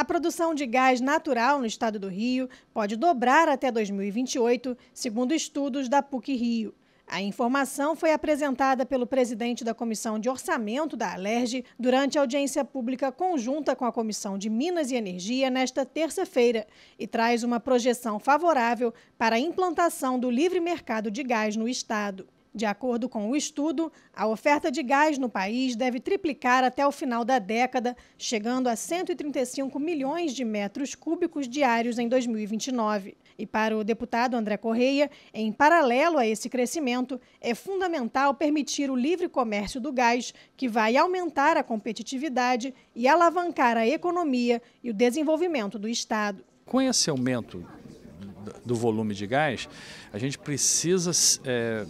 A produção de gás natural no estado do Rio pode dobrar até 2028, segundo estudos da PUC Rio. A informação foi apresentada pelo presidente da Comissão de Orçamento da Alerj durante a audiência pública conjunta com a Comissão de Minas e Energia nesta terça-feira e traz uma projeção favorável para a implantação do livre mercado de gás no estado. De acordo com o estudo, a oferta de gás no país deve triplicar até o final da década, chegando a 135 milhões de metros cúbicos diários em 2029. E para o deputado André Correia, em paralelo a esse crescimento, é fundamental permitir o livre comércio do gás, que vai aumentar a competitividade e alavancar a economia e o desenvolvimento do Estado. Com esse aumento do volume de gás, a gente precisa. É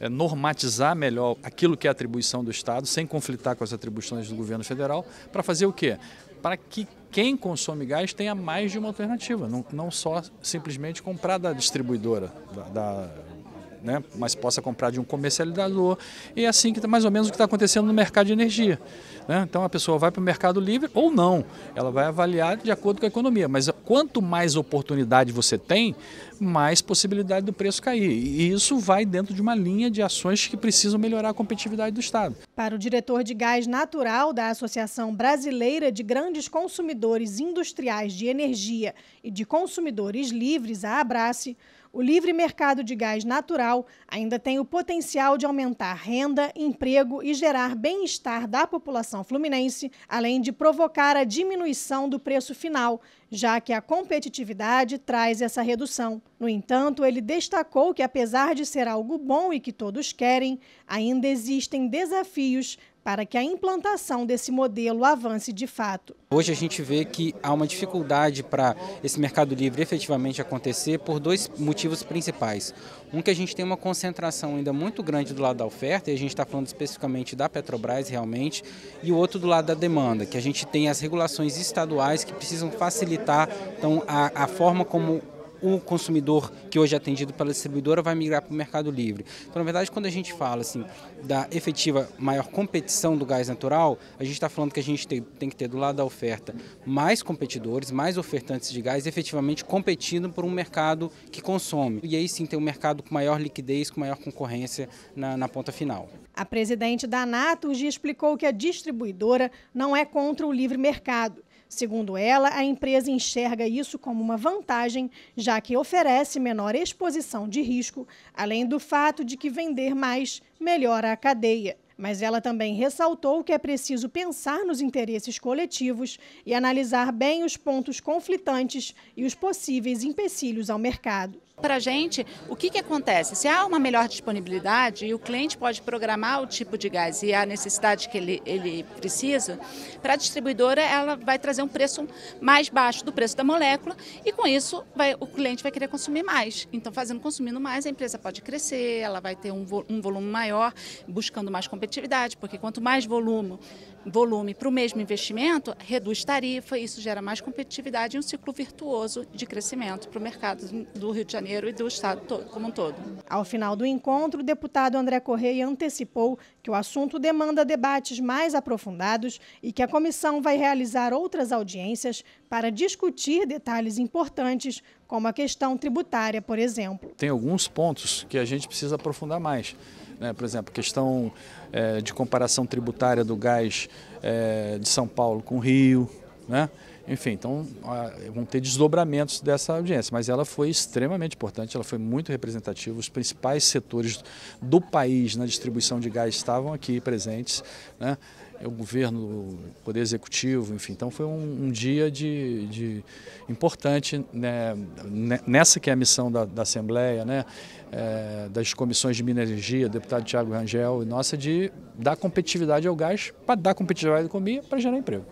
é, normatizar melhor aquilo que é atribuição do Estado, sem conflitar com as atribuições do governo federal, para fazer o quê? Para que quem consome gás tenha mais de uma alternativa, não, não só simplesmente comprar da distribuidora, da, da né? mas possa comprar de um comercializador. E é assim que tá, mais ou menos o que está acontecendo no mercado de energia. Né? Então a pessoa vai para o mercado livre ou não, ela vai avaliar de acordo com a economia. Mas quanto mais oportunidade você tem, mais possibilidade do preço cair. E isso vai dentro de uma linha de ações que precisam melhorar a competitividade do Estado. Para o diretor de gás natural da Associação Brasileira de Grandes Consumidores Industriais de Energia e de Consumidores Livres, a Abrace, o livre mercado de gás natural ainda tem o potencial de aumentar renda, emprego e gerar bem-estar da população fluminense, além de provocar a diminuição do preço final, já que a competitividade traz essa redução. No entanto, ele destacou que, apesar de ser algo bom e que todos querem, ainda existem desafios para que a implantação desse modelo avance de fato. Hoje a gente vê que há uma dificuldade para esse mercado livre efetivamente acontecer por dois motivos principais. Um que a gente tem uma concentração ainda muito grande do lado da oferta, e a gente está falando especificamente da Petrobras realmente, e o outro do lado da demanda, que a gente tem as regulações estaduais que precisam facilitar então, a, a forma como o consumidor que hoje é atendido pela distribuidora vai migrar para o mercado livre. Então, na verdade, quando a gente fala assim da efetiva maior competição do gás natural, a gente está falando que a gente tem, tem, que ter do lado da oferta mais competidores, mais ofertantes de gás, efetivamente competindo por um mercado que consome. E aí sim tem um mercado com maior liquidez, com maior concorrência na, na ponta final. A presidente da Naturgy explicou que a distribuidora não é contra o livre mercado Segundo ela, a empresa enxerga isso como uma vantagem, já que oferece menor exposição de risco, além do fato de que vender mais melhora a cadeia. Mas ela também ressaltou que é preciso pensar nos interesses coletivos e analisar bem os pontos conflitantes e os possíveis empecilhos ao mercado. Para a gente, o que, que acontece? Se há uma melhor disponibilidade e o cliente pode programar o tipo de gás e a necessidade que ele, ele precisa, para a distribuidora ela vai trazer um preço mais baixo do preço da molécula e com isso vai, o cliente vai querer consumir mais. Então, fazendo consumindo mais, a empresa pode crescer, ela vai ter um, um volume maior, buscando mais competitividade, porque quanto mais volume, volume para o mesmo investimento, reduz tarifa, isso gera mais competitividade e um ciclo virtuoso de crescimento para o mercado do Rio de Janeiro. Janeiro e do Estado todo, como um todo. Ao final do encontro, o deputado André Correia antecipou que o assunto demanda debates mais aprofundados e que a comissão vai realizar outras audiências para discutir detalhes importantes, como a questão tributária, por exemplo. Tem alguns pontos que a gente precisa aprofundar mais. Né? Por exemplo, questão é, de comparação tributária do gás é, de São Paulo com o Rio, né? Enfim, então vão ter desdobramentos dessa audiência, mas ela foi extremamente importante, ela foi muito representativa. Os principais setores do país na distribuição de gás estavam aqui presentes, né? o governo, o poder executivo, enfim. Então foi um, um dia de, de importante né? né nessa que é a missão da, da Assembleia, né? É, das comissões de Minas Energia, deputado Tiago Rangel e nossa, de dar competitividade ao gás, para dar competitividade à economia, para gerar emprego.